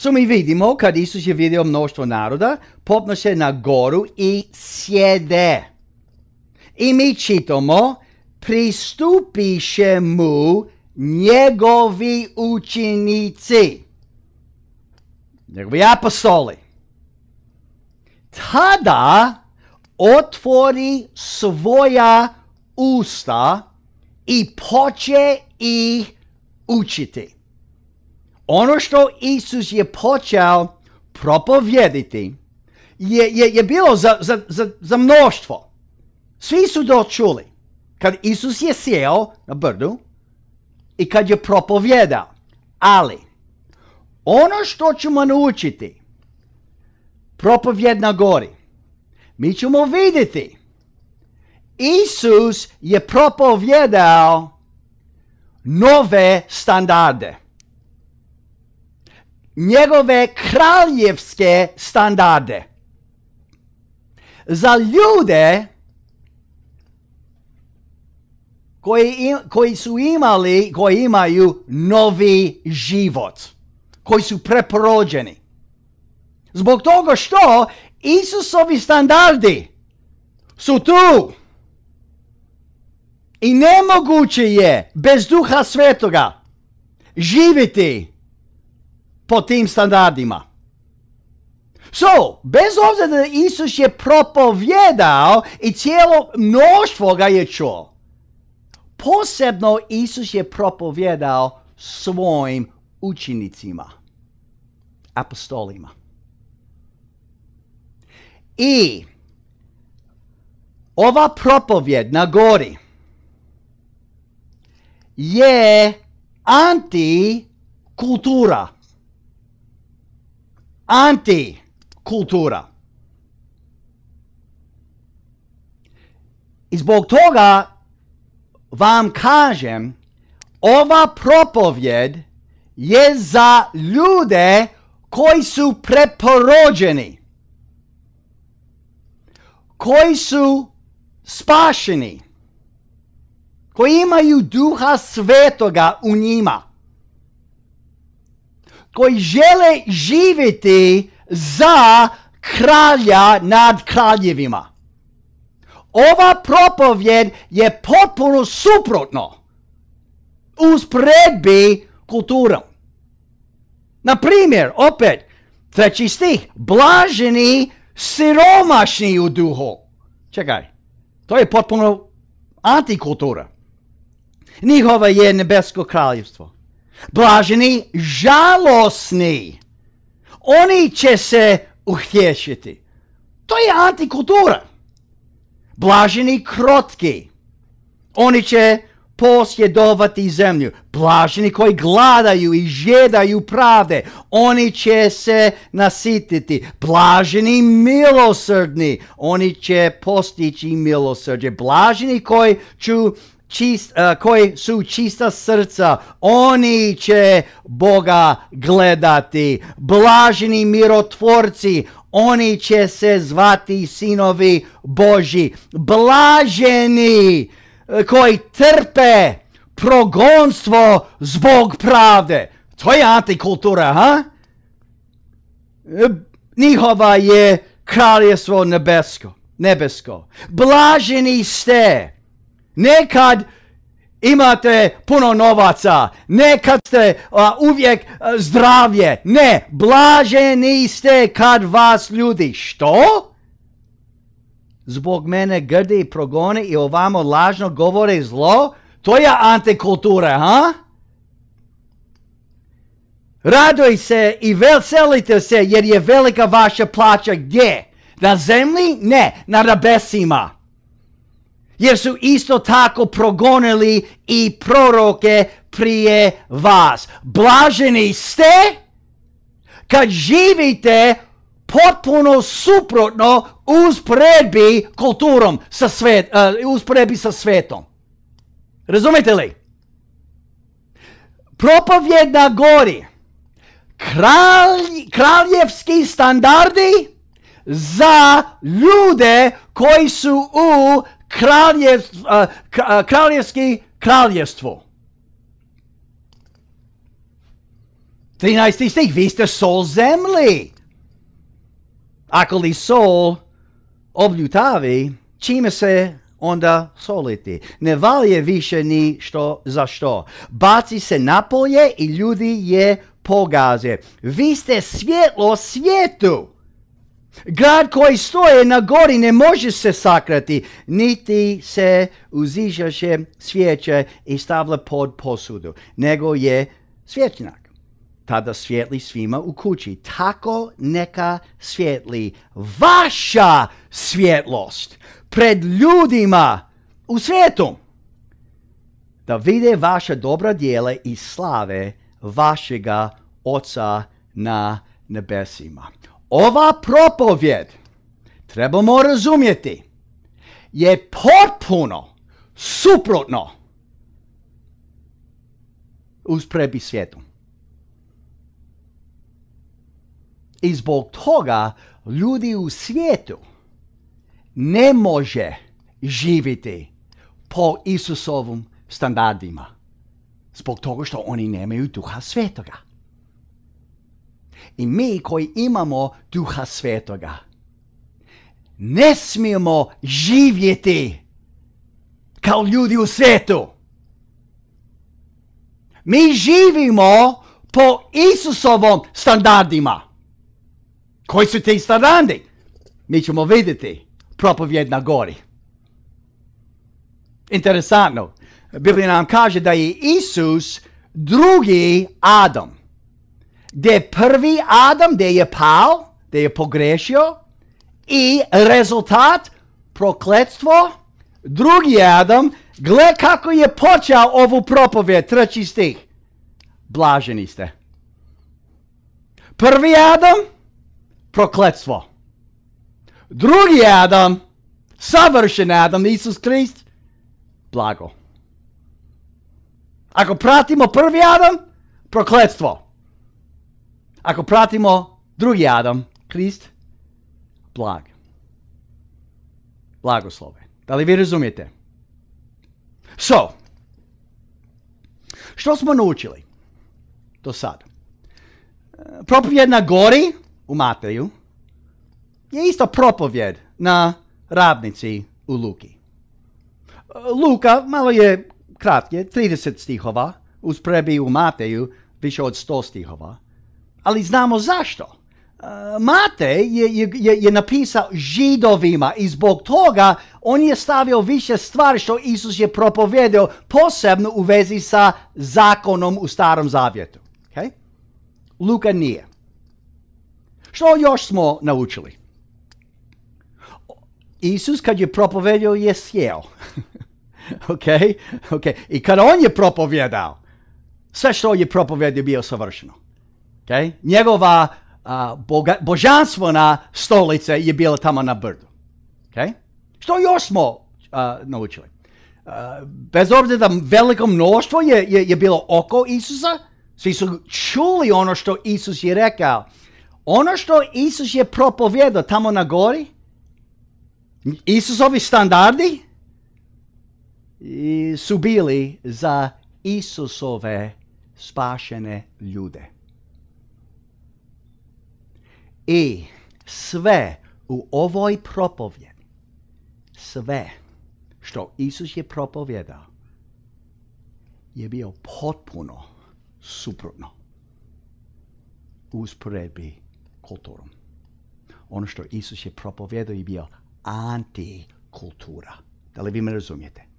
So mi vidimo kad Isus je vidio mnoštvo naroda, popno na goru i sjede. I mi čitamo, pristupiše mu njegovi učenici, njegovi apostoli. Tada otvori svoja usta i poče ih učiti ono što Isus je počeo propovjediti je, je, je bilo za, za, za, za mnoštvo. Svi su to čuli. Kad Isus je sjeo na brdu i kad je propovjedao. Ali, ono što ćemo naučiti, propovjed na gori, mi ćemo vidjeti. Isus je propovjedao nove standarde njegove kraljevske standarde. Za ljude koji, koji su imali, koji imaju novi život, koji su preporođeni. Zbog toga što Isusovi standardi su tu. I nemoguće je bez duha svetoga živjeti po tim standardima. So, bez obzira da Isus je propovjedao i cijelo mnoštvo ga je čuo, posebno Isus je propovjedao svojim učenicima, apostolima. I ova propovjed gori je antikultura antikultura. I zbog toga vam kažem, ova propovjed je za ljude koji su preporođeni, koji su spašeni, koji imaju duha svetoga u njima koji žele živjeti za kralja nad kraljevima. Ova propovjed je potpuno suprotno uz predbi kulturom. Na primjer, opet, treći stih, blaženi siromašni u duhu. Čekaj, to je potpuno antikultura. Njihova je nebesko kraljevstvo. Blaženi žalosni. Oni će se uhtješiti. To je antikultura. Blaženi krotki. Oni će posjedovati zemlju. Blaženi koji gladaju i žedaju pravde, oni će se nasititi. Blaženi milosrdni, oni će postići milosrđe. Blaženi koji ću čist, uh, koji su čista srca, oni će Boga gledati. Blaženi mirotvorci, oni će se zvati sinovi Boži. Blaženi eh, koji trpe progonstvo zbog pravde. To je antikultura, ha? Eh, njihova je kraljestvo nebesko. nebesko. Blaženi ste Nekad imate puno novaca, nekad ste uvijek a, zdravlje. Ne, blaže niste kad vas ljudi. Što? Zbog mene grdi i progone i ovamo lažno govore zlo? To je antikultura, ha? Radoj se i veselite se jer je velika vaša plaća gdje? Na zemlji? Ne, na rabesima jer su isto tako progonili i proroke prije vas. Blaženi ste kad živite potpuno suprotno usporedbi kulturom, sa e, sa svetom. Razumete li? Propovjed na gori, kraljevski standardi, za ljude koji su u kraljevski 13. stih, vi ste sol zemlji. Ako li sol obljutavi, čime se onda soliti. Ne valje više ni što za što. Baci se napolje i ljudi je pogaze. Vi ste svjetlo svijetu. Grad koji stoje na gori ne može se sakrati, niti se uzižaše svijeće i stavlja pod posudu, nego je svjetnjak. Tada svjetli svima u kući. Tako neka svjetli vaša svjetlost pred ljudima u svijetu. Da vide vaša dobra dijela i slave vašega Oca na nebesima. Ova propovjed, trebamo razumjeti, je potpuno suprotno uz prebi svijetu. I zbog toga ljudi u svijetu ne može živjeti po Isusovim standardima. Zbog toga što oni nemaju duha svetoga i mi koji imamo duha svetoga. Ne smijemo živjeti kao ljudi u svetu. Mi živimo po Isusovom standardima. Koji su ti standardi? Mi ćemo vidjeti propovjed na gori. Interesantno. Biblija nam kaže da je Isus drugi Adam gdje je prvi Adam, gdje je pao, gdje je pogrešio i rezultat prokletstvo, drugi Adam, gle kako je počeo ovu propovijed treći stih. Blaženi ste. Prvi Adam, prokletstvo. Drugi Adam, savršen Adam, Isus Krist, blago. Ako pratimo prvi Adam, prokletstvo. Ako pratimo drugi Adam, Krist, blag. Blagoslove. Da li vi razumijete? So, što smo naučili do sad? E, propovjed gori u Mateju je isto propovjed na radnici u Luki. E, Luka malo je kratke, 30 stihova, uz prebi u Mateju više od 100 stihova ali znamo zašto. E, Matej je, je, je napisao židovima i zbog toga on je stavio više stvari što Isus je propovjedio posebno u vezi sa zakonom u starom zavjetu. Okay? Luka nije. Što još smo naučili? Isus kad je propovjedio je sjeo. okay? I kad on je propovjedao, sve što je propovedio bio savršeno. Okay? Njegova a, boga, božanstvena stolica je bila tamo na brdu. Okay? Što još smo naučili? bez obzira da veliko mnoštvo je, je, je bilo oko Isusa, svi su čuli ono što Isus je rekao. Ono što Isus je propovjedao tamo na gori, Isusovi standardi su bili za Isusove spašene ljude. I e, sve u ovoj propovjedi, sve što Isus je propovjedao, je bio potpuno suprotno usporedbi kulturom. Ono što Isus je propovjedao je bio antikultura. Da li vi me razumijete?